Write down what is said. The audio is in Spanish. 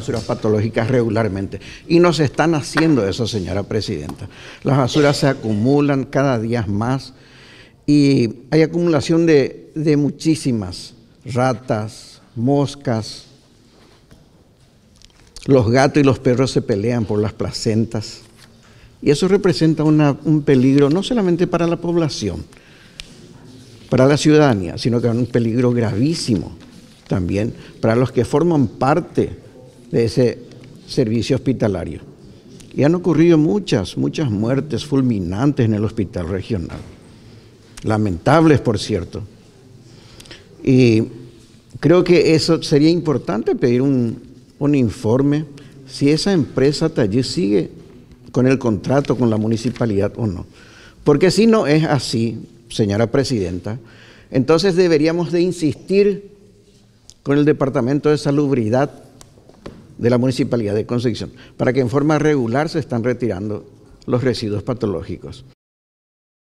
basuras patológicas regularmente. Y nos están haciendo eso, señora presidenta. Las basuras se acumulan cada día más y hay acumulación de, muchísimas ratas, moscas. Los gatos y los perros se pelean por las placentas. Y eso representa un peligro no solamente para la población, para la ciudadanía, sino que un peligro gravísimo también para los que forman parte de ese servicio hospitalario. Y han ocurrido muchas, muchas muertes fulminantes en el hospital regional. Lamentables, por cierto. Y creo que eso sería importante pedir un, informe si esa empresa Taller sigue con el contrato con la municipalidad o no. Porque si no es así, señora presidenta, entonces deberíamos de insistir con el Departamento de Salubridad de la Municipalidad de Concepción, para que en forma regular se están retirando los residuos patológicos.